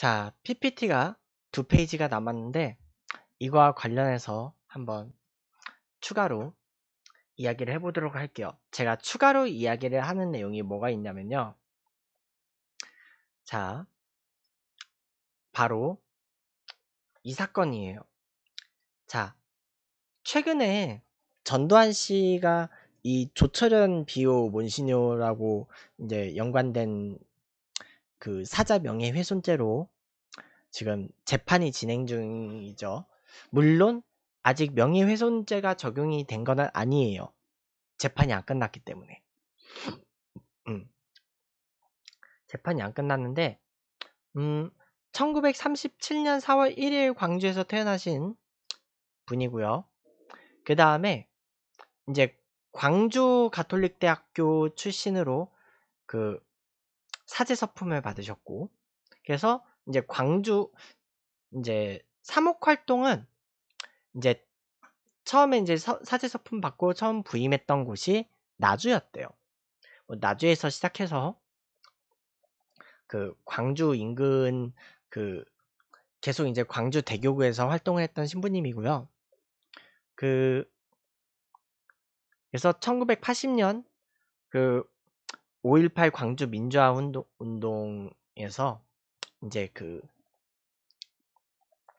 자, PPT가 두 페이지가 남았는데 이거와 관련해서 한번 추가로 이야기를 해보도록 할게요. 제가 추가로 이야기를 하는 내용이 뭐가 있냐면요. 자, 바로 이 사건이에요. 자, 최근에 전두환 씨가 이 조철현 비오 몬시뇨라고 이제 연관된 그 사자 명예훼손죄로 지금 재판이 진행 중이죠. 물론 아직 명예훼손죄가 적용이 된 건 아니에요. 재판이 안 끝났기 때문에. 음. 재판이 안 끝났는데, 음, 1937년 4월 1일 광주에서 태어나신 분이고요. 그 다음에 이제 광주 가톨릭대학교 출신으로 그 사제서품을 받으셨고 그래서 이제 광주 이제 사목 활동은 이제 처음에 이제 사제서품 받고 처음 부임했던 곳이 나주였대요. 뭐 나주에서 시작해서 그 광주 인근 그 계속 이제 광주 대교구에서 활동을 했던 신부님이고요. 그 그래서 1980년 그5.18 광주 민주화 운동, 에서 이제 그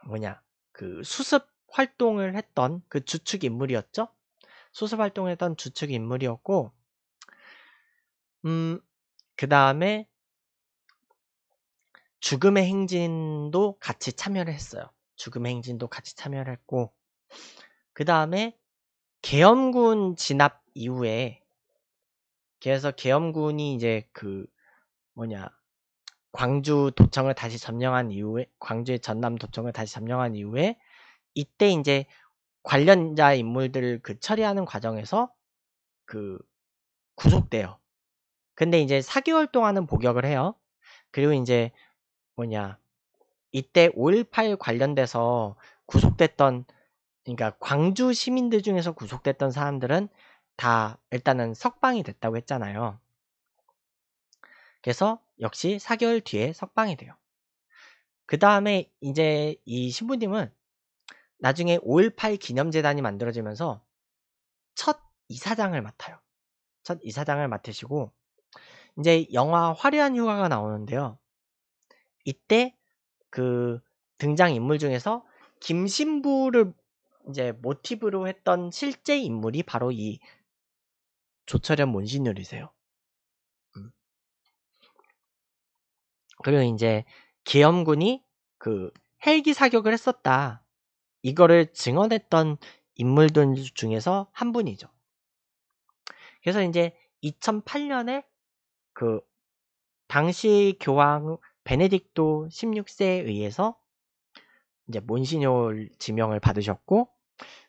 뭐냐 그 수습 활동을 했던 그 주축 인물이었죠. 수습 활동을 했던 주축 인물이었고, 음, 그 다음에 죽음의 행진도 같이 참여를 했어요. 죽음의 행진도 같이 참여를 했고, 그 다음에 계엄군 진압 이후에 그래서 계엄군이 이제 그 뭐냐 광주 도청을 다시 점령한 이후에 광주의 전남 도청을 다시 점령한 이후에 이때 이제 관련자 인물들을 그 처리하는 과정에서 그 구속돼요. 근데 이제 4개월 동안은 복역을 해요. 그리고 이제 뭐냐 이때 5.18 관련돼서 구속됐던 그러니까 광주 시민들 중에서 구속됐던 사람들은 다 일단은 석방이 됐다고 했잖아요. 그래서 역시 4개월 뒤에 석방이 돼요. 그 다음에 이제 이 신부님은 나중에 5.18 기념재단이 만들어지면서 첫 이사장을 맡아요. 첫 이사장을 맡으시고 이제 영화 화려한 휴가가 나오는데요. 이때 그 등장 인물 중에서 김신부를 이제 모티브로 했던 실제 인물이 바로 이 조철현 몬신열이세요 그리고 이제 계엄군이 그 헬기 사격을 했었다. 이거를 증언했던 인물들 중에서 한 분이죠. 그래서 이제 2008년에 그 당시 교황 베네딕토 16세에 의해서 이제 몬신뇨 지명을 받으셨고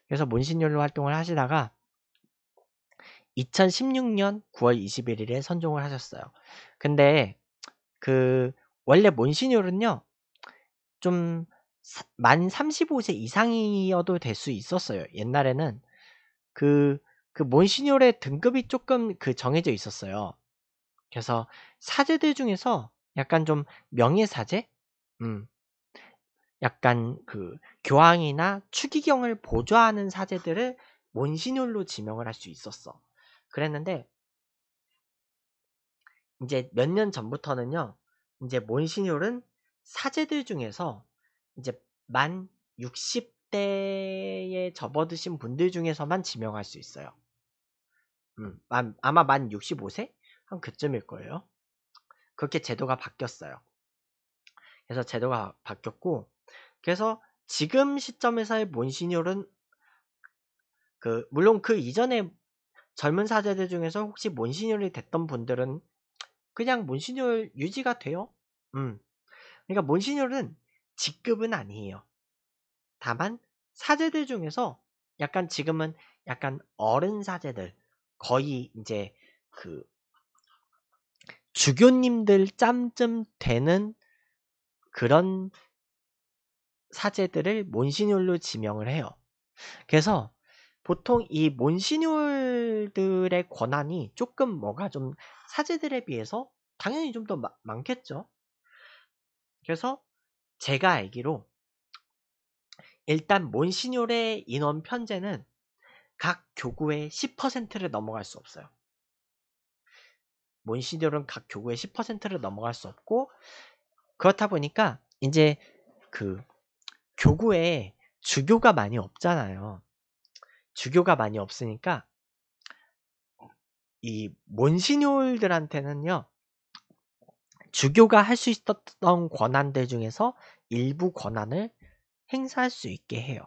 그래서 몬신뇨로 활동을 하시다가 2016년 9월 21일에 선종을 하셨어요. 근데 그 원래 몬시뇨는요. 좀 만 35세 이상이어도 될 수 있었어요. 옛날에는 그, 그 몬시뇨의 등급이 조금 그 정해져 있었어요. 그래서 사제들 중에서 약간 좀 명예사제? 음. 약간 그 교황이나 추기경을 보좌하는 사제들을 몬시뇨로 지명을 할 수 있었어. 그랬는데 이제 몇 년 전부터는요. 이제 몬시뇨는 사제들 중에서 이제 만 60대에 접어드신 분들 중에서만 지명할 수 있어요. 음, 아마 만 65세? 한 그쯤일 거예요. 그렇게 제도가 바뀌었어요. 그래서 제도가 바뀌었고, 그래서 지금 시점에서의 몬시뇨는 그, 물론 그 이전에 젊은 사제들 중에서 혹시 몬신율이 됐던 분들은 그냥 몬신율 유지가 돼요. 음. 그러니까 몬신율은 직급은 아니에요. 다만 사제들 중에서 약간 지금은 약간 어른 사제들 거의 이제 그 주교님들 짬쯤 되는 그런 사제들을 몬신율로 지명을 해요. 그래서 보통 이 몬시뉴얼들의 권한이 조금 뭐가 좀 사제들에 비해서 당연히 좀 더 많겠죠. 그래서 제가 알기로 일단 몬시뉴얼의 인원 편제는 각 교구의 10%를 넘어갈 수 없어요. 몬시뉴얼은 각 교구의 10%를 넘어갈 수 없고 그렇다 보니까 이제 그 교구에 주교가 많이 없잖아요. 주교가 많이 없으니까 이 몬시뇨올들한테는요 주교가 할 수 있었던 권한들 중에서 일부 권한을 행사할 수 있게 해요.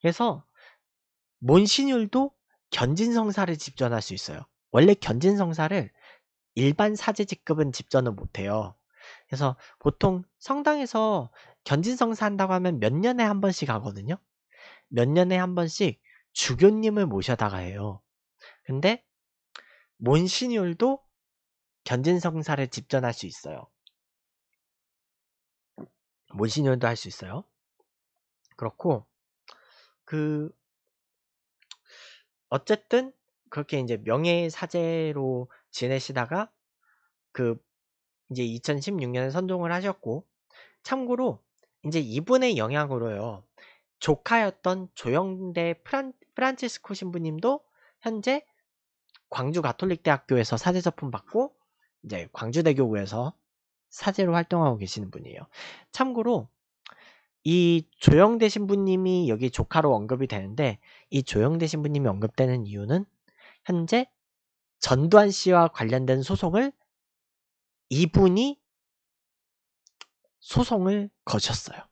그래서 몬시뇨올도 견진성사를 집전할 수 있어요. 원래 견진성사를 일반 사제직급은 집전을 못해요. 그래서 보통 성당에서 견진성사 한다고 하면 몇 년에 한 번씩 하거든요. 몇 년에 한 번씩 주교님을 모셔다가 해요. 근데 몬시니얼도 견진성사를 집전할 수 있어요. 몬시니얼도할 수 있어요. 그렇고 그 어쨌든 그렇게 이제 명예 사제로 지내시다가 그 이제 2016년에 선종을 하셨고 참고로 이제 이분의 영향으로요 조카였던 조영대 프란 프란치스코 신부님도 현재 광주 가톨릭 대학교에서 사제 작품 받고 이제 광주대교구에서 사제로 활동하고 계시는 분이에요. 참고로 이 조영대 신부님이 여기 조카로 언급이 되는데 이 조영대 신부님이 언급되는 이유는 현재 전두환 씨와 관련된 소송을 이분이 소송을 거셨어요.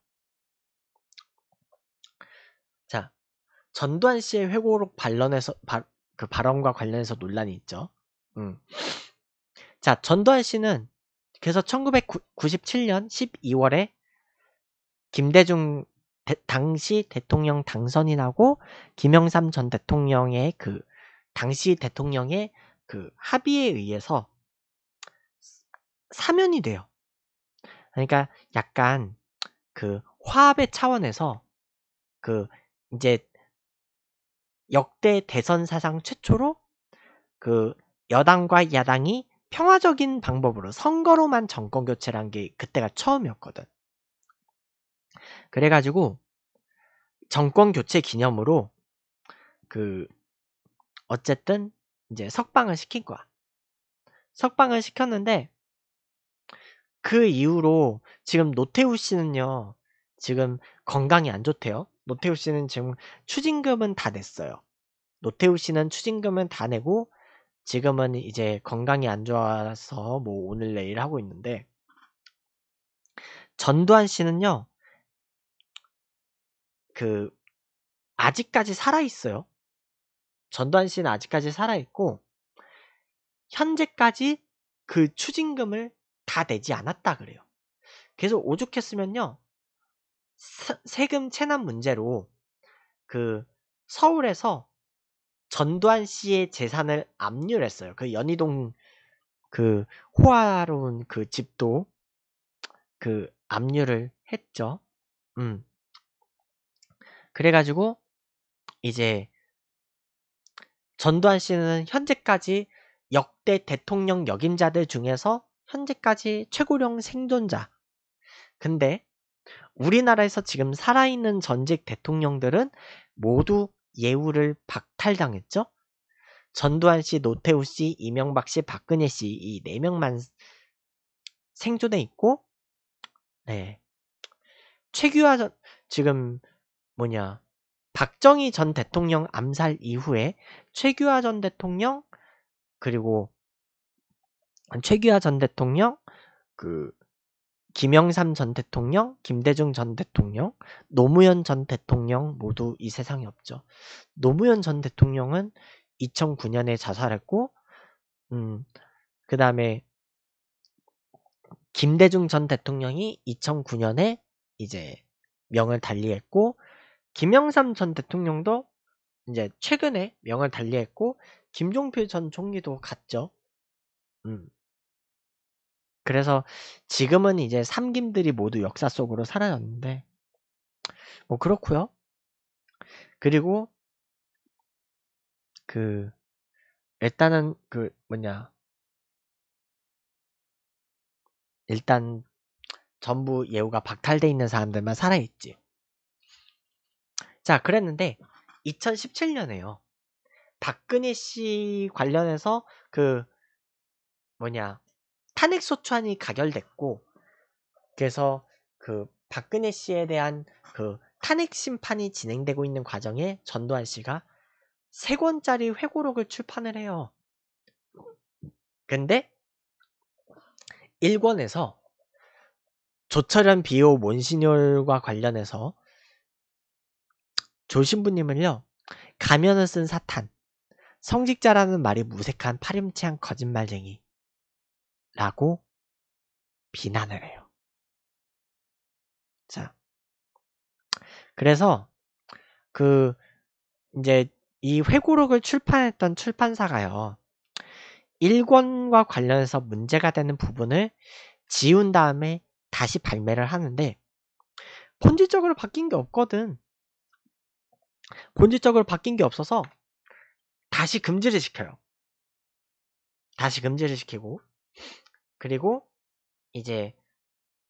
전두환 씨의 회고록 반론에서 바, 그 발언과 관련해서 논란이 있죠. 음. 자, 전두환 씨는 그래서 1997년 12월에 김대중 대, 당시 대통령 당선인하고 김영삼 전 대통령의 그 당시 대통령의 그 합의에 의해서 사면이 돼요. 그러니까 약간 그 화합의 차원에서 그 이제 역대 대선 사상 최초로 그 여당과 야당이 평화적인 방법으로 선거로만 정권 교체란 게 그때가 처음이었거든. 그래가지고 정권 교체 기념으로 그 어쨌든 이제 석방을 시킨 거야. 석방을 시켰는데 그 이후로 지금 노태우 씨는요 지금 건강이 안 좋대요. 노태우 씨는 지금 추징금은 다 냈어요. 노태우 씨는 추징금은 다 내고 지금은 이제 건강이 안 좋아서 뭐 오늘 내일 하고 있는데 전두환 씨는요. 그 아직까지 살아 있어요. 전두환 씨는 아직까지 살아 있고 현재까지 그 추징금을 다 내지 않았다 그래요. 계속 오죽했으면요. 세금 체납 문제로 그 서울에서 전두환 씨의 재산을 압류했어요. 그 연희동 그 호화로운 그 집도 그 압류를 했죠. 음. 그래가지고 이제 전두환 씨는 현재까지 역대 대통령 역임자들 중에서 현재까지 최고령 생존자. 근데 우리나라에서 지금 살아있는 전직 대통령들은 모두 예우를 박탈당했죠. 전두환 씨, 노태우 씨, 이명박 씨, 박근혜 씨이 네 명만 생존해 있고 네. 최규하 전 지금 뭐냐 박정희 전 대통령 암살 이후에 최규하 전 대통령 그리고 최규하 전 대통령 그 김영삼 전 대통령, 김대중 전 대통령, 노무현 전 대통령 모두 이 세상에 없죠. 노무현 전 대통령은 2009년에 자살했고, 음, 그 다음에 김대중 전 대통령이 2009년에 이제 명을 달리했고, 김영삼 전 대통령도 이제 최근에 명을 달리했고, 김종필 전 총리도 갔죠. 음. 그래서 지금은 이제 삼김들이 모두 역사 속으로 사라졌는데 뭐 그렇고요. 그리고 그 일단은 그 뭐냐 일단 전부 예우가 박탈돼 있는 사람들만 살아있지. 자 그랬는데 2017년에요. 박근혜 씨 관련해서 그 뭐냐 탄핵 소추안이 가결됐고 그래서 그 박근혜 씨에 대한 그 탄핵 심판이 진행되고 있는 과정에 전두환 씨가 세 권짜리 회고록을 출판을 해요. 근데 1권에서 조철현 비호몬신뇨과 관련해서 조신부님을요 가면을 쓴 사탄 성직자라는 말이 무색한 파렴치한 거짓말쟁이 라고 비난을 해요. 자. 그래서 그 이제 이 회고록을 출판했던 출판사가요. 1권과 관련해서 문제가 되는 부분을 지운 다음에 다시 발매를 하는데 본질적으로 바뀐 게 없거든. 본질적으로 바뀐 게 없어서 다시 금지를 시켜요. 다시 금지를 시키고 그리고 이제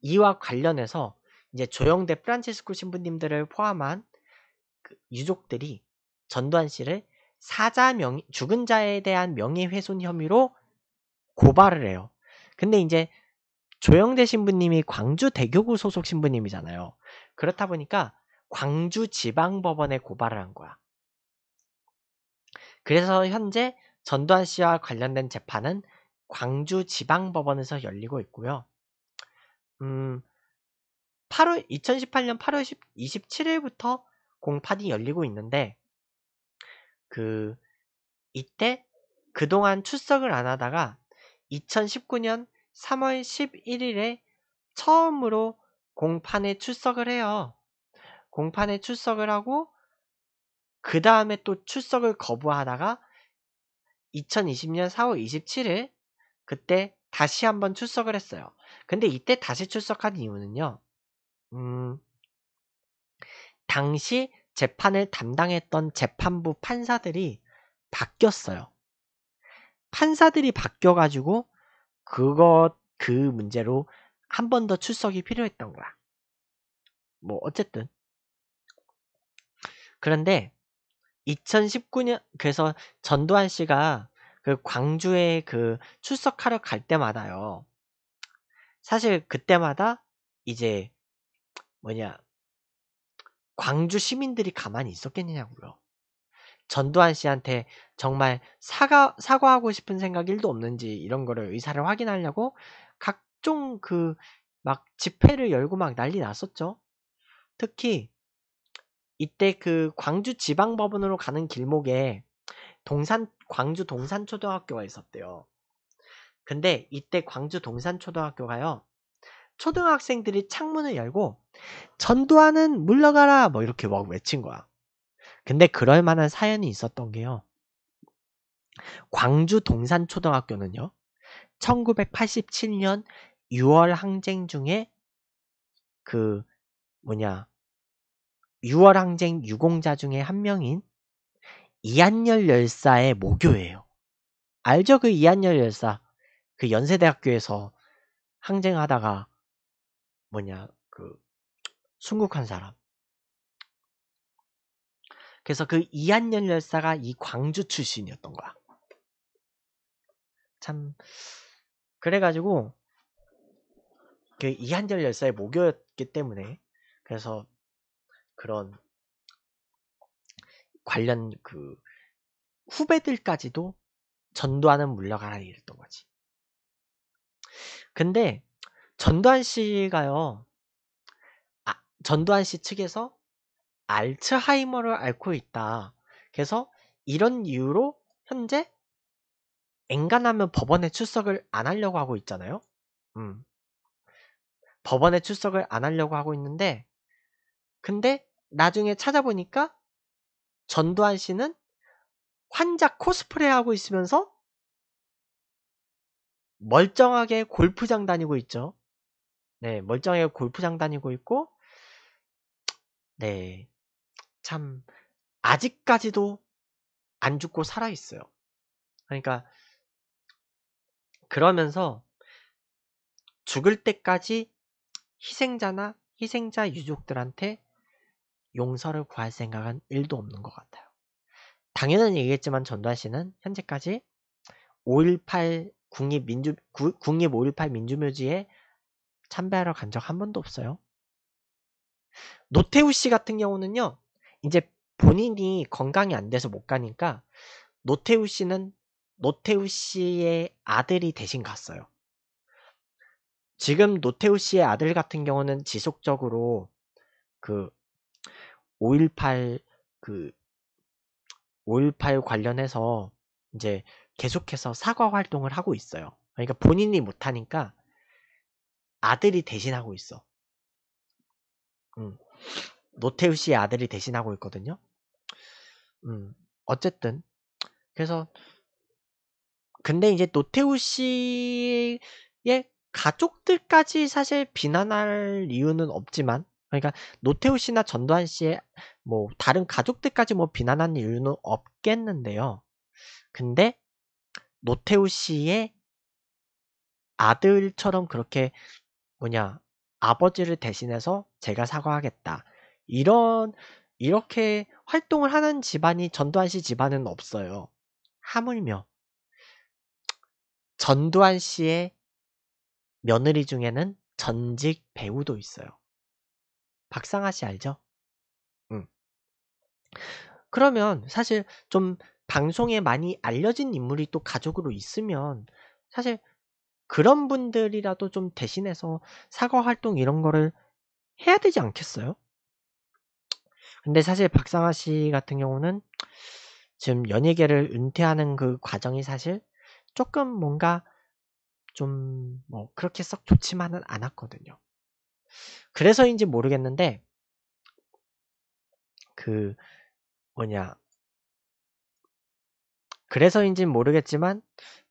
이와 관련해서 이제 조영대 프란치스코 신부님들을 포함한 그 유족들이 전두환 씨를 사자 명 죽은 자에 대한 명예훼손 혐의로 고발을 해요. 근데 이제 조영대 신부님이 광주 대교구 소속 신부님이잖아요. 그렇다 보니까 광주 지방법원에 고발을 한 거야. 그래서 현재 전두환 씨와 관련된 재판은 광주지방법원에서 열리고 있고요. 음, 8월 2018년 8월 27일부터 공판이 열리고 있는데 그 이때 그동안 출석을 안 하다가 2019년 3월 11일에 처음으로 공판에 출석을 해요. 공판에 출석을 하고 그 다음에 또 출석을 거부하다가 2020년 4월 27일 그때 다시 한번 출석을 했어요. 근데 이때 다시 출석한 이유는요. 음, 당시 재판을 담당했던 재판부 판사들이 바뀌었어요. 판사들이 바뀌어가지고 그것 그 문제로 한 번 더 출석이 필요했던 거야. 뭐 어쨌든 그런데 2019년 그래서 전두환 씨가 그 광주에 그 출석하러 갈 때마다요. 사실 그때마다 이제 뭐냐 광주 시민들이 가만히 있었겠느냐고요. 전두환 씨한테 정말 사과 사과하고 싶은 생각 일도 없는지 이런 거를 의사를 확인하려고 각종 그 막 집회를 열고 막 난리 났었죠. 특히 이때 그 광주 지방법원으로 가는 길목에 동산 광주 동산초등학교가 있었대요. 근데 이때 광주 동산초등학교가요. 초등학생들이 창문을 열고 전두환은 물러가라 뭐 이렇게 막 외친 거야. 근데 그럴 만한 사연이 있었던 게요. 광주 동산초등학교는요. 1987년 6월 항쟁 중에 그 뭐냐 6월 항쟁 유공자 중에 한 명인 이한열 열사의 모교예요. 알죠? 그 이한열 열사. 그 연세대학교에서 항쟁하다가 뭐냐 그 순국한 사람. 그래서 그 이한열 열사가 이 광주 출신이었던 거야. 참 그래가지고 그 이한열 열사의 모교였기 때문에 그래서 그런 관련 그 후배들까지도 전두환은 물러가라 이랬던 거지. 근데 전두환 씨가요. 아, 전두환 씨 측에서 알츠하이머를 앓고 있다. 그래서 이런 이유로 현재 앵간하면 법원에 출석을 안 하려고 하고 있잖아요. 음. 법원에 출석을 안 하려고 하고 있는데 근데 나중에 찾아보니까 전두환 씨는 환자 코스프레하고 있으면서 멀쩡하게 골프장 다니고 있죠. 네, 멀쩡하게 골프장 다니고 있고, 네, 참, 아직까지도 안 죽고 살아있어요. 그러니까, 그러면서 죽을 때까지 희생자나 희생자 유족들한테 용서를 구할 생각은 1도 없는 것 같아요. 당연한 얘기겠지만 전두환 씨는 현재까지 5.18 국립민주, 국립 5.18 민주묘지에 참배하러 간 적 한 번도 없어요. 노태우 씨 같은 경우는요, 이제 본인이 건강이 안 돼서 못 가니까 노태우 씨는 노태우 씨의 아들이 대신 갔어요. 지금 노태우 씨의 아들 같은 경우는 지속적으로 그 5.18그5.18 관련해서 이제 계속해서 사과 활동을 하고 있어요. 그러니까 본인이 못하니까 아들이 대신하고 있어. 음. 노태우 씨의 아들이 대신하고 있거든요. 음, 어쨌든. 그래서, 근데 이제 노태우 씨의 가족들까지 사실 비난할 이유는 없지만, 그러니까 노태우 씨나 전두환 씨의 뭐 다른 가족들까지 뭐 비난하는 이유는 없겠는데요. 근데 노태우 씨의 아들처럼 그렇게 뭐냐 아버지를 대신해서 제가 사과하겠다 이런 이렇게 활동을 하는 집안이 전두환 씨 집안은 없어요. 하물며 전두환 씨의 며느리 중에는 전직 배우도 있어요. 박상아 씨 알죠? 음. 그러면 사실 좀 방송에 많이 알려진 인물이 또 가족으로 있으면 사실 그런 분들이라도 좀 대신해서 사과 활동 이런 거를 해야 되지 않겠어요? 근데 사실 박상아 씨 같은 경우는 지금 연예계를 은퇴하는 그 과정이 사실 조금 뭔가 좀 뭐 그렇게 썩 좋지만은 않았거든요. 그래서인지 모르겠는데 그 뭐냐 그래서인지 모르겠지만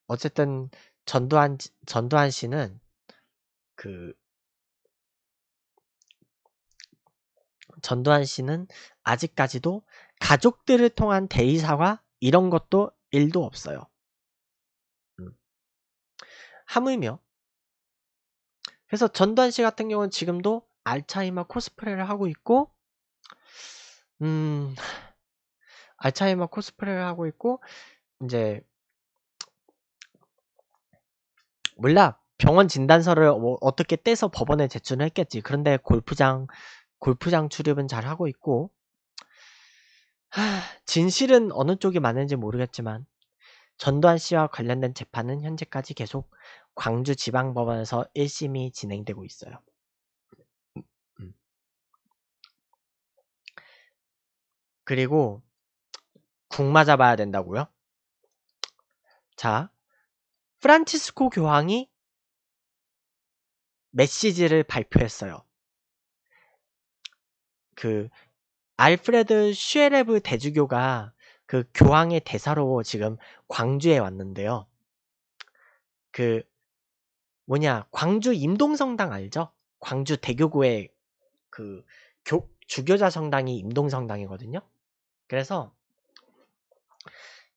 어쨌든 전두환 전두환 씨는 그 전두환 씨는 아직까지도 가족들을 통한 대의사와 이런 것도 일도 없어요. 음. 하물며 그래서 전두환 씨 같은 경우는 지금도 알차이머 코스프레를 하고 있고, 음, 알차이머 코스프레를 하고 있고, 이제, 몰라. 병원 진단서를 어, 어떻게 떼서 법원에 제출을 했겠지. 그런데 골프장, 골프장 출입은 잘 하고 있고, 하, 진실은 어느 쪽이 맞는지 모르겠지만, 전두환 씨와 관련된 재판은 현재까지 계속 광주지방법원에서 1심이 진행되고 있어요. 음, 음. 그리고 궁 맞아봐야 된다고요? 자, 프란치스코 교황이 메시지를 발표했어요. 그 알프레드 슈에레브 대주교가 그 교황의 대사로 지금 광주에 왔는데요. 그 뭐냐 광주 임동성당 알죠? 광주 대교구의 그 교, 주교자 성당이 임동성당이거든요. 그래서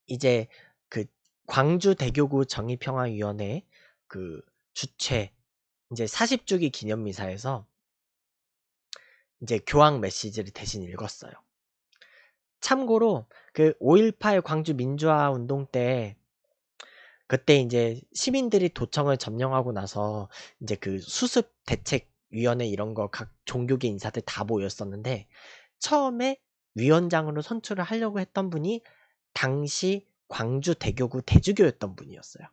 이제 그 광주 대교구 정의평화위원회 그 주최 이제 40주기 기념미사에서 이제 교황 메시지를 대신 읽었어요. 참고로 그 5.18 광주 민주화 운동 때 그때 이제 시민들이 도청을 점령하고 나서 이제 그 수습 대책 위원회 이런 거 각 종교계 인사들 다 모였었는데 처음에 위원장으로 선출을 하려고 했던 분이 당시 광주 대교구 대주교였던 분이었어요.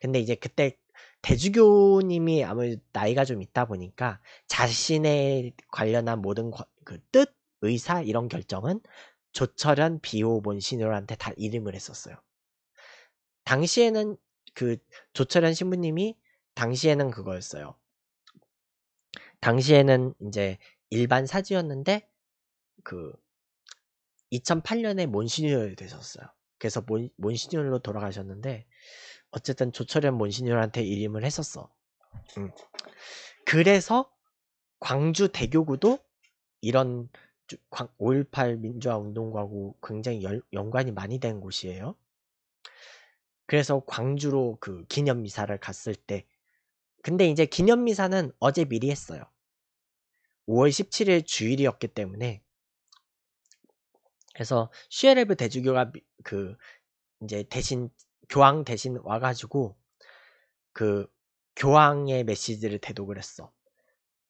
근데 이제 그때 대주교님이 아무래도 나이가 좀 있다 보니까 자신의 관련한 모든 그 뜻, 의사 이런 결정은 조철현 비오본 신우한테 다 이름을 했었어요. 당시에는 그 조철현 신부님이 당시에는 그거였어요. 당시에는 이제 일반 사지였는데그 2008년에 몬시뉴얼이 되셨어요. 그래서 몬, 몬시뉴얼로 돌아가셨는데 어쨌든 조철현 몬시뉴얼한테 이름을 했었어. 음. 그래서 광주 대교구도 이런 5.18 민주화 운동과고 굉장히 열, 연관이 많이 된 곳이에요. 그래서 광주로 그 기념미사를 갔을 때, 근데 이제 기념미사는 어제 미리 했어요. 5월 17일 주일이었기 때문에. 그래서 슈에르브 대주교가 그 이제 대신 교황 대신 와가지고 그 교황의 메시지를 대독을 했어.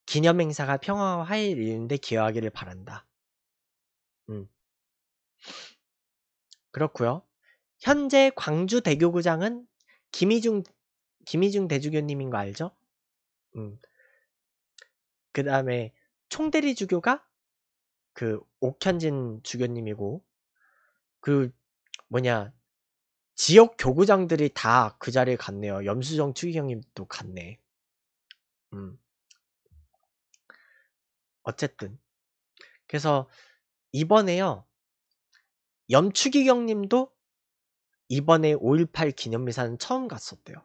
기념행사가 평화와 화해를 이루는데 기여하기를 바란다. 음. 그렇고요. 현재 광주 대교구장은 김희중 김희중 대주교님인 거 알죠? 음. 그 다음에 총대리 주교가 그 옥현진 주교님이고 그 뭐냐 지역 교구장들이 다 그 자리에 갔네요. 염수정 추기경님도 갔네. 음. 어쨌든 그래서 이번에요 염추기경님도 이번에 5.18 기념미사는 처음 갔었대요.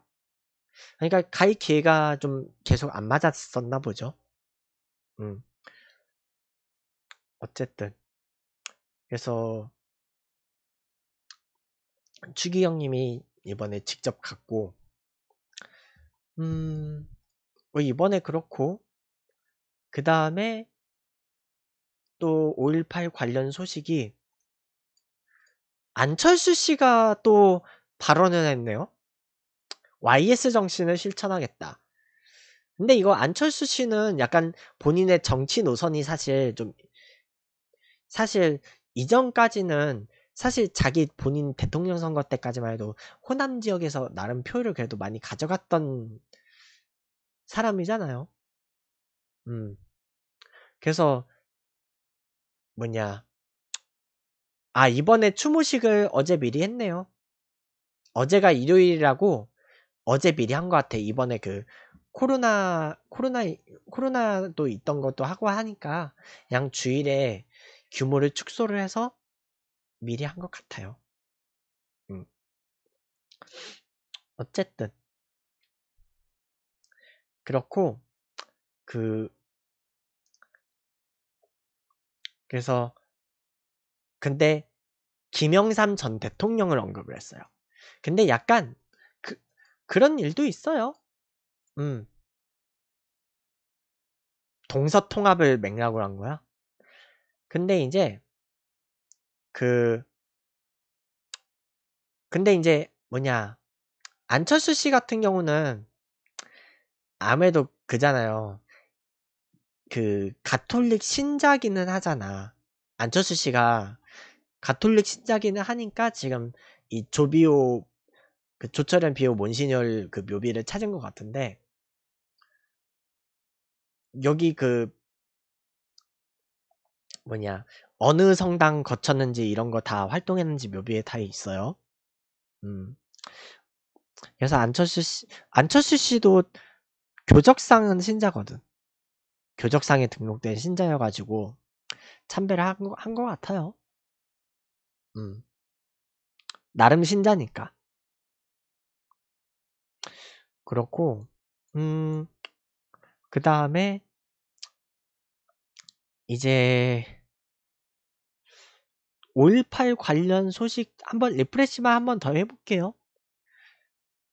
그러니까 갈 기회가 좀 계속 안 맞았었나 보죠. 음. 어쨌든 그래서 추기 경님이 이번에 직접 갔고 음, 뭐 이번에 그렇고 그 다음에 또5.18 관련 소식이 안철수 씨가 또 발언을 했네요. YS 정신을 실천하겠다. 근데 이거 안철수 씨는 약간 본인의 정치 노선이 사실 좀 사실 이전까지는 사실 자기 본인 대통령 선거 때까지만 해도 호남 지역에서 나름 표를 그래도 많이 가져갔던 사람이잖아요. 음. 그래서 뭐냐 아 이번에 추모식을 어제 미리 했네요. 어제가 일요일이라고 어제 미리 한 것 같아. 이번에 그 코로나 코로나 코로나도 있던 것도 하고 하니까 양 주일에 규모를 축소를 해서 미리 한 것 같아요. 음. 어쨌든 그렇고 그 그래서 근데 김영삼 전 대통령을 언급을 했어요. 근데 약간 그, 그런 일도 있어요. 음. 동서 통합을 맥락으로 한 거야. 근데 이제 그 근데 이제 뭐냐 안철수 씨 같은 경우는 아무래도 그잖아요. 그 가톨릭 신자기는 하잖아. 안철수 씨가 가톨릭 신자기는 하니까 지금 이 조비오 그 조철현 비오 몬신열그 묘비를 찾은 것 같은데 여기 그 뭐냐 어느 성당 거쳤는지 이런 거 다 활동했는지 묘비에 다 있어요. 음. 그래서 안철수 씨 안철수 씨도 교적상은 신자거든. 교적상에 등록된 신자여가지고 참배를 한것한 같아요. 음. 나름 신자니까. 그렇고, 음, 그 다음에, 이제, 5.18 관련 소식 한번 리프레시만 한번 더 해볼게요.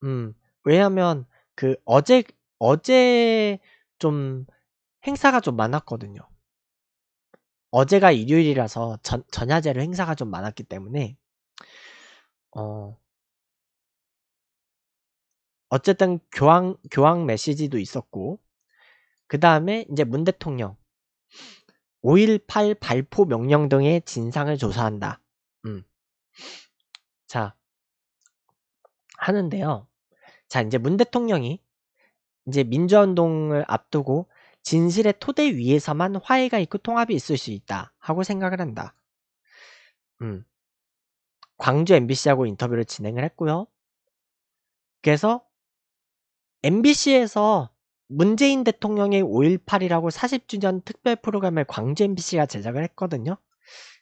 음, 왜냐면, 그 어제, 어제 좀 행사가 좀 많았거든요. 어제가 일요일이라서 전, 전야제로 행사가 좀 많았기 때문에 어, 어쨌든 교황 교황 메시지도 있었고 그 다음에 이제 문 대통령 5.18 발포 명령 등의 진상을 조사한다. 음. 자 하는데요. 자 이제 문 대통령이 이제 민주화 운동을 앞두고 진실의 토대 위에서만 화해가 있고 통합이 있을 수 있다 하고 생각을 한다. 음. 광주 MBC하고 인터뷰를 진행을 했고요. 그래서 MBC에서 문재인 대통령의 5.18이라고 40주년 특별 프로그램을 광주 MBC가 제작을 했거든요.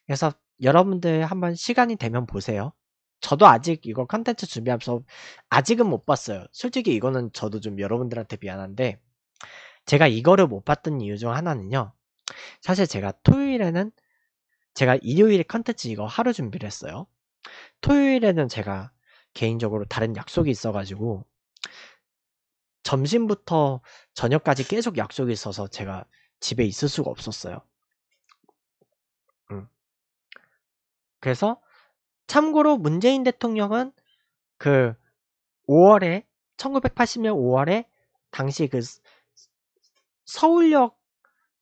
그래서 여러분들 한번 시간이 되면 보세요. 저도 아직 이거 컨텐츠 준비하면서 아직은 못 봤어요. 솔직히 이거는 저도 좀 여러분들한테 미안한데 제가 이거를 못 봤던 이유 중 하나는요. 사실 제가 토요일에는 제가 일요일에 컨텐츠 이거 하루 준비를 했어요. 토요일에는 제가 개인적으로 다른 약속이 있어가지고 점심부터 저녁까지 계속 약속이 있어서 제가 집에 있을 수가 없었어요. 음. 그래서 참고로 문재인 대통령은 그 5월에 1980년 5월에 당시 그 서울역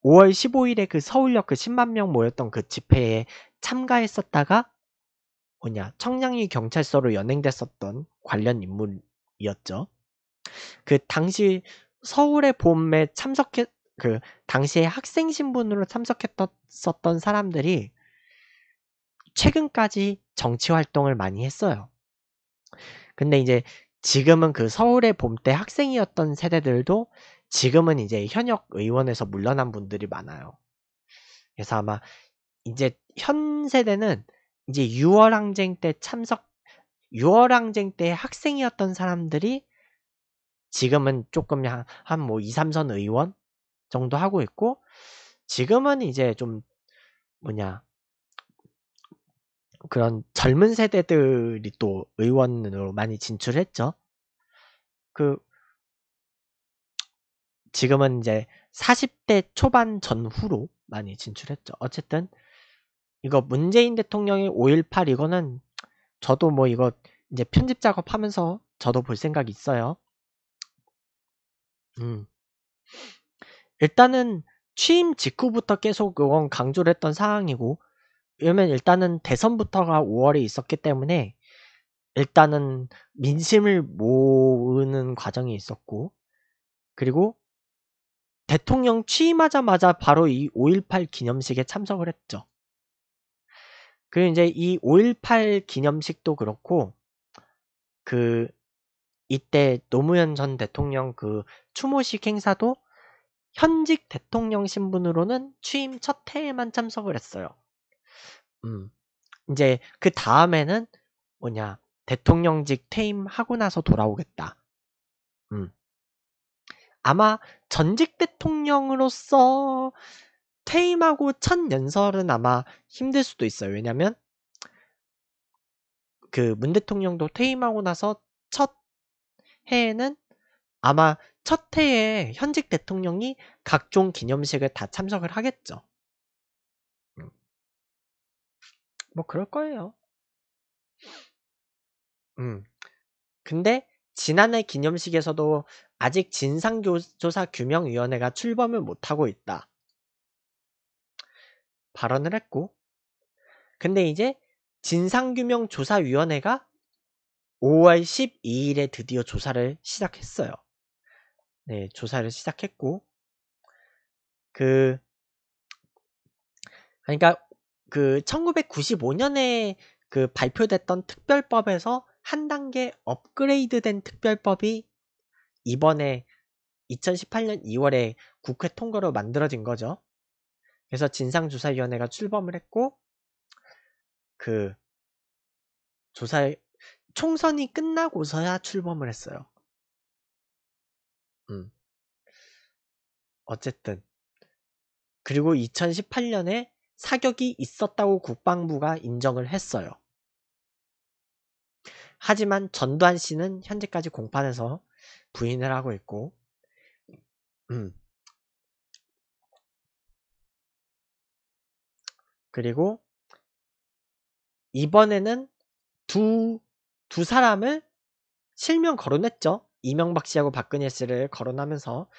5월 15일에 그 서울역 그 10만 명 모였던 그 집회에 참가했었다가 뭐냐 청량리 경찰서로 연행됐었던 관련 인물이었죠. 그 당시 서울의 봄에 참석했 그 당시에 학생 신분으로 참석했었던 사람들이 최근까지 정치 활동을 많이 했어요. 근데 이제 지금은 그 서울의 봄 때 학생이었던 세대들도 지금은 이제 현역 의원에서 물러난 분들이 많아요. 그래서 아마 이제 현 세대는 이제 6월 항쟁 때 참석, 6월 항쟁 때 학생이었던 사람들이 지금은 조금 한, 뭐 2, 3선 의원 정도 하고 있고, 지금은 이제 좀 뭐냐, 그런 젊은 세대들이 또 의원으로 많이 진출했죠. 그 지금은 이제 40대 초반 전후로 많이 진출했죠. 어쨌든 이거 문재인 대통령의 5.18 이거는 저도 뭐 이거 이제 편집 작업하면서 저도 볼 생각 이 있어요. 음. 일단은 취임 직후부터 계속 그건 강조를 했던 상황이고 왜냐면 일단은 대선부터가 5월에 있었기 때문에 일단은 민심을 모으는 과정이 있었고 그리고 대통령 취임하자마자 바로 이 5.18 기념식에 참석을 했죠. 그리고 이제 이 5.18 기념식도 그렇고, 그, 이때 노무현 전 대통령 그 추모식 행사도 현직 대통령 신분으로는 취임 첫 해에만 참석을 했어요. 음, 이제 그 다음에는 뭐냐, 대통령직 퇴임하고 나서 돌아오겠다. 음, 아마 전직 대통령으로서 퇴임하고 첫 연설은 아마 힘들 수도 있어요. 왜냐면 그 문 대통령도 퇴임하고 나서 첫 해에는 아마 첫 해에 현직 대통령이 각종 기념식을 다 참석을 하겠죠. 음. 뭐 그럴 거예요. 음. 근데 지난해 기념식에서도 아직 진상조사규명위원회가 출범을 못하고 있다. 발언을 했고 근데 이제 진상규명조사위원회가 5월 12일에 드디어 조사를 시작했어요. 네, 조사를 시작했고 그 그러니까 그 1995년에 그 발표됐던 특별법에서 한 단계 업그레이드된 특별법이 이번에 2018년 2월에 국회 통과로 만들어진 거죠. 그래서 진상조사위원회가 출범을 했고 그 조사 총선이 끝나고서야 출범을 했어요. 음. 어쨌든 그리고 2018년에 사격이 있었다고 국방부가 인정을 했어요. 하지만 전두환 씨는 현재까지 공판에서 부인을 하고 있고 음. 그리고 이번에는 두, 두 사람을 실명 거론했죠. 이명박 씨하고 박근혜 씨를 거론하면서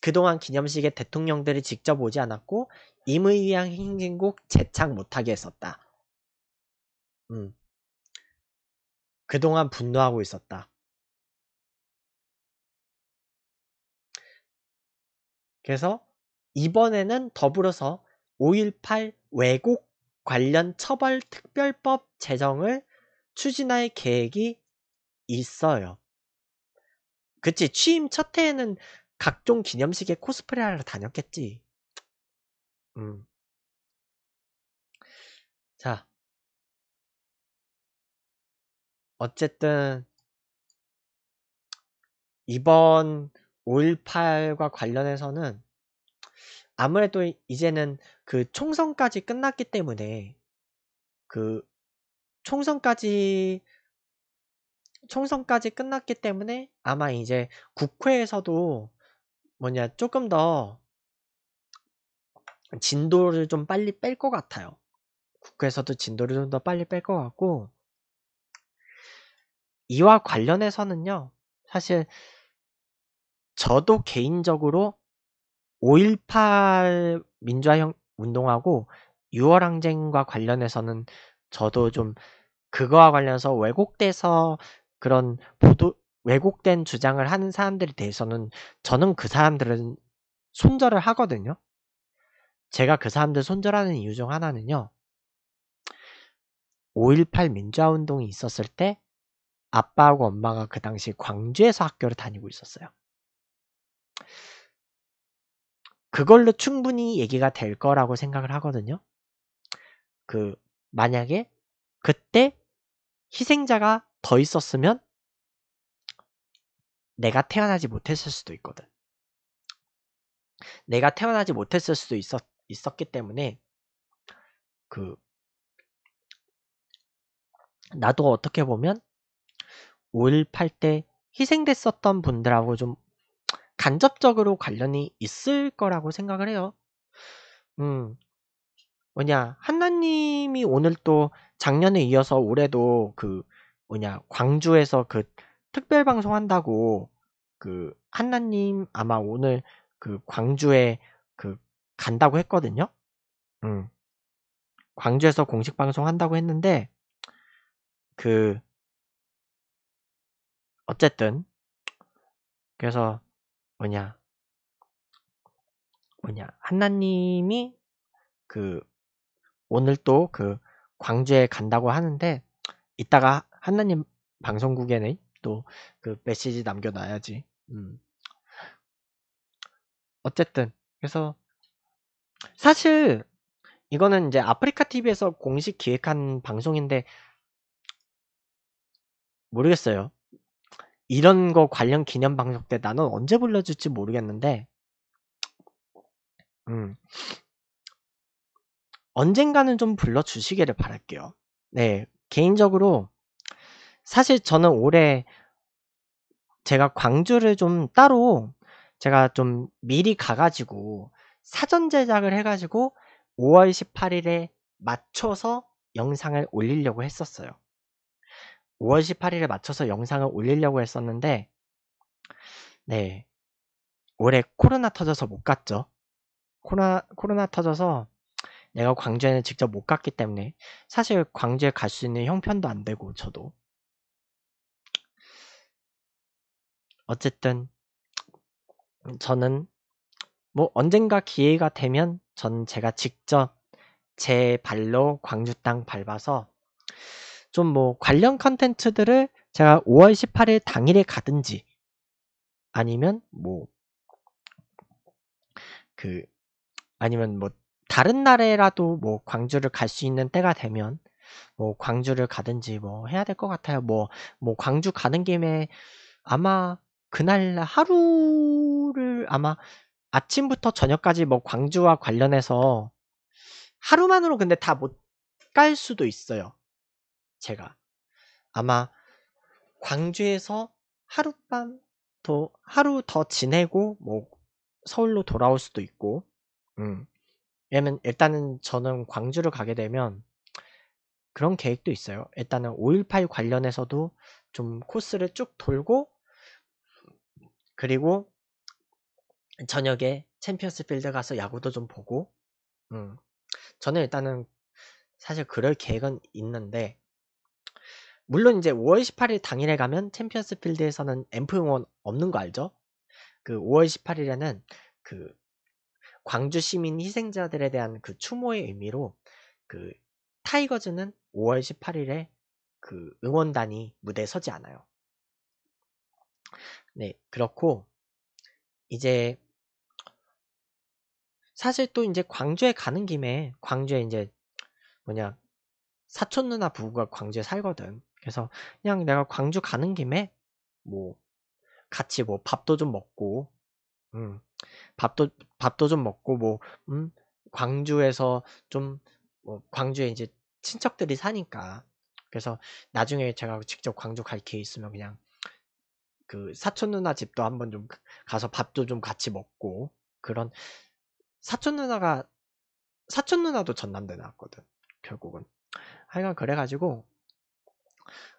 그동안 기념식에 대통령들이 직접 오지 않았고 임의위양 행진곡 재창 못하게 했었다. 음. 그동안 분노하고 있었다. 그래서 이번에는 더불어서 5.18 왜곡 관련 처벌 특별법 제정을 추진할 계획이 있어요. 그치, 취임 첫 해에는 각종 기념식에 코스프레 하러 다녔겠지. 음. 자. 어쨌든, 이번 5.18과 관련해서는 아무래도 이제는 그 총선까지 끝났기 때문에 그 총선까지 총선까지 끝났기 때문에 아마 이제 국회에서도 뭐냐 조금 더 진도를 좀 빨리 뺄 것 같아요. 국회에서도 진도를 좀 더 빨리 뺄 것 같고 이와 관련해서는요 사실 저도 개인적으로 5.18 민주화 운동하고 6월 항쟁과 관련해서는 저도 좀 그거와 관련해서 왜곡돼서 그런 보도 왜곡된 주장을 하는 사람들에 대해서는 저는 그 사람들은 손절을 하거든요. 제가 그 사람들 손절하는 이유 중 하나는요. 5.18 민주화 운동이 있었을 때 아빠하고 엄마가 그 당시 광주에서 학교를 다니고 있었어요. 그걸로 충분히 얘기가 될 거라고 생각을 하거든요. 그 만약에 그때 희생자가 더 있었으면 내가 태어나지 못했을 수도 있거든. 내가 태어나지 못했을 수도 있었, 있었기 때문에 그 나도 어떻게 보면 5.18 때 희생됐었던 분들하고 좀 간접적으로 관련이 있을 거라고 생각을 해요. 음, 뭐냐, 하나님이 오늘 또 작년에 이어서 올해도 그 뭐냐, 광주에서 그 특별 방송한다고 그 하나님 아마 오늘 그 광주에 그 간다고 했거든요. 음. 광주에서 공식 방송한다고 했는데 그 어쨌든 그래서 뭐냐 뭐냐 하나님이그 오늘 또 그 광주에 간다고 하는데 이따가 하나님 방송국에는 또 그 메시지 남겨놔야지. 음. 어쨌든 그래서 사실 이거는 이제 아프리카 TV에서 공식 기획한 방송인데 모르겠어요. 이런 거 관련 기념 방송 때 나는 언제 불러줄지 모르겠는데, 음, 언젠가는 좀 불러주시기를 바랄게요. 네, 개인적으로 사실 저는 올해 제가 광주를 좀 따로 제가 좀 미리 가가지고 사전 제작을 해가지고 5월 18일에 맞춰서 영상을 올리려고 했었어요. 5월 18일에 맞춰서 영상을 올리려고 했었는데 네 올해 코로나 터져서 못 갔죠. 코로나, 코로나 터져서 내가 광주에는 직접 못 갔기 때문에 사실 광주에 갈 수 있는 형편도 안 되고 저도 어쨌든 저는 뭐 언젠가 기회가 되면 저 제가 직접 제 발로 광주 땅 밟아서 좀뭐 관련 컨텐츠들을 제가 5월 18일 당일에 가든지 아니면 뭐 그 아니면 뭐 다른 날에라도 뭐 광주를 갈 수 있는 때가 되면 뭐 광주를 가든지 뭐 해야 될 것 같아요. 뭐뭐 뭐 광주 가는 김에 아마 그날 하루를 아마 아침부터 저녁까지 뭐 광주와 관련해서 하루만으로 근데 다 못 갈 수도 있어요. 제가 아마 광주에서 하룻밤 더 하루 더 지내고 뭐 서울로 돌아올 수도 있고 음. 왜냐면 일단은 저는 광주를 가게 되면 그런 계획도 있어요. 일단은 5.18 관련해서도 좀 코스를 쭉 돌고 그리고 저녁에 챔피언스 필드 가서 야구도 좀 보고 음. 저는 일단은 사실 그럴 계획은 있는데 물론 이제 5월 18일 당일에 가면 챔피언스 필드에서는 앰프 응원 없는 거 알죠? 그 5월 18일에는 그 광주 시민 희생자들에 대한 그 추모의 의미로 그 타이거즈는 5월 18일에 그 응원단이 무대에 서지 않아요. 네, 그렇고 이제 사실 또 이제 광주에 가는 김에 광주에 이제 뭐냐 사촌 누나 부부가 광주에 살거든. 그래서 그냥 내가 광주 가는 김에 뭐 같이 뭐 밥도 좀 먹고 음 밥도 밥도 좀 먹고 뭐음 광주에서 좀뭐 광주에 이제 친척들이 사니까 그래서 나중에 제가 직접 광주 갈 기회 있으면 그냥 그 사촌 누나 집도 한번 좀 가서 밥도 좀 같이 먹고 그런 사촌 누나가 사촌 누나도 전남대 나왔거든 결국은 하여간 그래가지고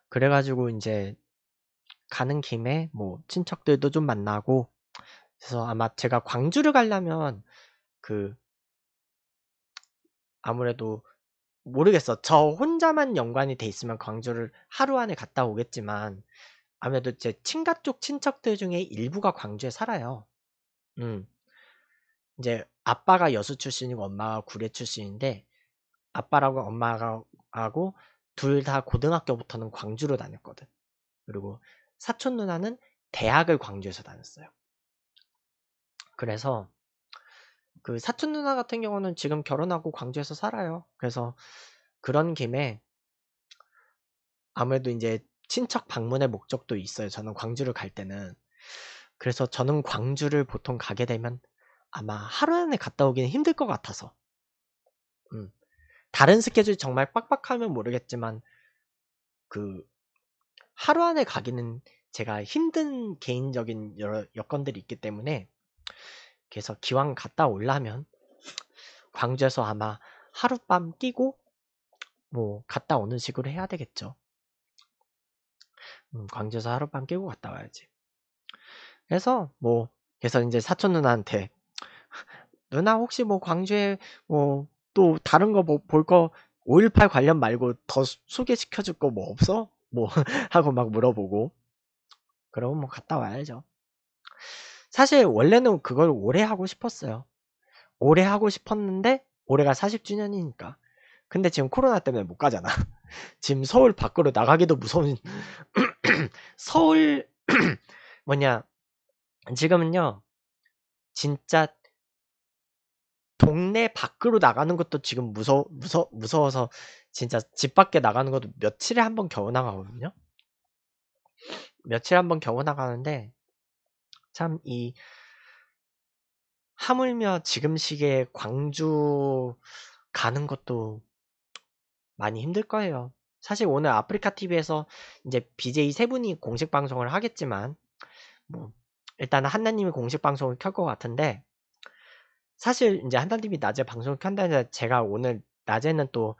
그래가지고 이제 가는 김에 뭐 친척들도 좀 만나고 그래서 아마 제가 광주를 가려면 그 아무래도 모르겠어. 저 혼자만 연관이 돼 있으면 광주를 하루 안에 갔다 오겠지만 아무래도 제 친가 쪽 친척들 중에 일부가 광주에 살아요. 음. 이제 아빠가 여수 출신이고 엄마가 구례 출신인데 아빠라고 엄마가 하고 둘다 고등학교부터는 광주로 다녔거든. 그리고 사촌 누나는 대학을 광주에서 다녔어요. 그래서 그 사촌 누나 같은 경우는 지금 결혼하고 광주에서 살아요. 그래서 그런 김에 아무래도 이제 친척 방문의 목적도 있어요. 저는 광주를 갈 때는. 그래서 저는 광주를 보통 가게 되면 아마 하루 안에 갔다 오기는 힘들 것 같아서. 음. 다른 스케줄이 정말 빡빡하면 모르겠지만 그 하루 안에 가기는 제가 힘든 개인적인 여러 여건들이 있기 때문에 그래서 기왕 갔다 올라면 광주에서 아마 하룻밤 끼고 뭐 갔다 오는 식으로 해야 되겠죠. 음, 광주에서 하룻밤 끼고 갔다 와야지. 그래서 뭐 그래서 이제 사촌 누나한테 누나 혹시 뭐 광주에 뭐또 다른 거뭐볼거 5.18 관련 말고 더 소개시켜줄 거 뭐 없어? 뭐 하고 막 물어보고 그러면 뭐 갔다 와야죠. 사실 원래는 그걸 오래 하고 싶었어요. 오래 하고 싶었는데 올해가 40주년이니까. 근데 지금 코로나 때문에 못 가잖아. 지금 서울 밖으로 나가기도 무서운 서울 뭐냐 지금은요 진짜 동네 밖으로 나가는 것도 지금 무서 무서 무서워서 진짜 집 밖에 나가는 것도 며칠에 한 번 겨우 나가거든요. 며칠에 한 번 겨우 나가는데 참 이 하물며 지금 시기에 광주 가는 것도 많이 힘들 거예요. 사실 오늘 아프리카 TV에서 이제 BJ 세 분이 공식 방송을 하겠지만 뭐 일단은 한나님이 공식 방송을 켤 것 같은데 사실 인제 한단님이 낮에 방송을 켠다는데 제가 오늘 낮에는 또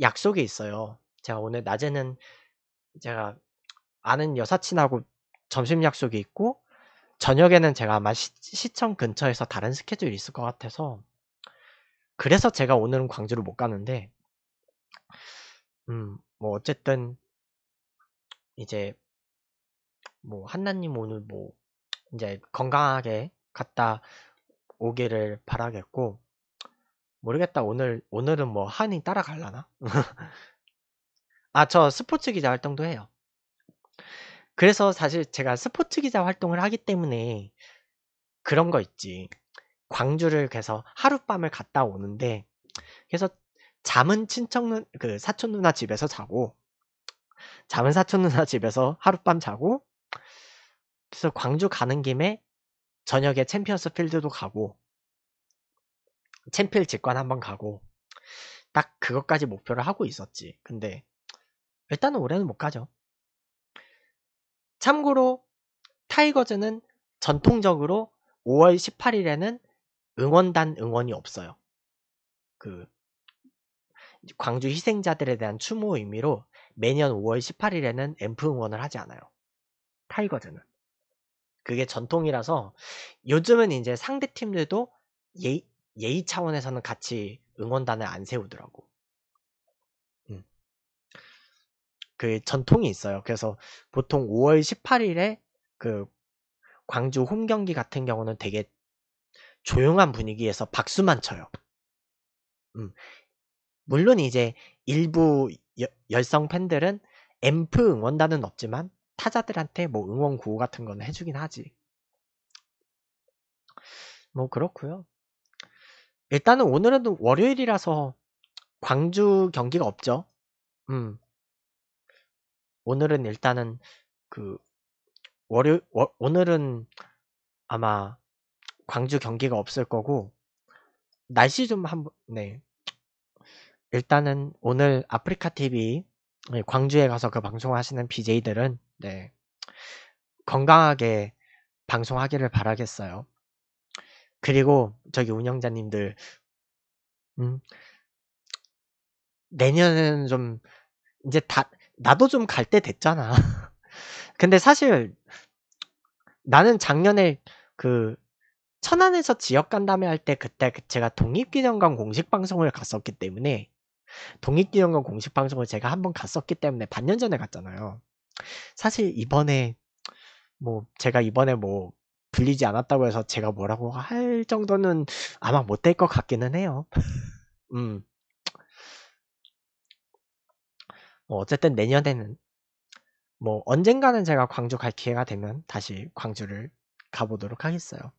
약속이 있어요. 제가 오늘 낮에는 제가 아는 여사친하고 점심 약속이 있고 저녁에는 제가 아마 시 시청 근처에서 다른 스케줄이 있을 것 같아서 그래서 제가 오늘은 광주를 못 가는데 음 뭐 어쨌든 이제 뭐 한나 님 오늘 뭐이제 건강하게 갔다 오기를 바라겠고 모르겠다 오늘 오늘은 뭐 한인 따라갈라나? 아 저 스포츠 기자 활동도 해요. 그래서 사실 제가 스포츠 기자 활동을 하기 때문에 그런 거 있지. 광주를 가서 하룻밤을 갔다 오는데 그래서 잠은 친척 누, 그 사촌 누나 집에서 자고 잠은 사촌 누나 집에서 하룻밤 자고 그래서 광주 가는 김에 저녁에 챔피언스 필드도 가고 챔필 직관 한번 가고 딱 그것까지 목표를 하고 있었지. 근데 일단은 올해는 못 가죠. 참고로 타이거즈는 전통적으로 5월 18일에는 응원단 응원이 없어요. 그 광주 희생자들에 대한 추모 의미로 매년 5월 18일에는 앰프 응원을 하지 않아요. 타이거즈는. 그게 전통이라서 요즘은 이제 상대 팀들도 예의, 예의 차원에서는 같이 응원단을 안 세우더라고. 음. 그 전통이 있어요. 그래서 보통 5월 18일에 그 광주 홈 경기 같은 경우는 되게 조용한 분위기에서 박수만 쳐요. 음. 물론 이제 일부 여, 열성 팬들은 앰프 응원단은 없지만 타자들한테 뭐 응원 구호 같은 건 해주긴 하지. 뭐 그렇고요. 일단은 오늘은 월요일이라서 광주 경기가 없죠. 음. 오늘은 일단은 그 월요 월, 오늘은 아마 광주 경기가 없을 거고 날씨 좀 한번 네. 일단은 오늘 아프리카 TV 네, 광주에 가서 그 방송하시는 BJ들은 네. 건강하게 방송하기를 바라겠어요. 그리고 저기 운영자님들, 음, 내년은 좀, 이제 다, 나도 좀 갈 때 됐잖아. 근데 사실, 나는 작년에 그, 천안에서 지역 간담회 할 때 그때 그 제가 독립기념관 공식 방송을 갔었기 때문에 독립기념관 공식 방송을 제가 한 번 갔었기 때문에 반년 전에 갔잖아요. 사실 이번에 뭐 제가 이번에 뭐 불리지 않았다고 해서 제가 뭐라고 할 정도는 아마 못 될 것 같기는 해요. 음. 뭐 어쨌든 내년에는 뭐 언젠가는 제가 광주 갈 기회가 되면 다시 광주를 가보도록 하겠어요.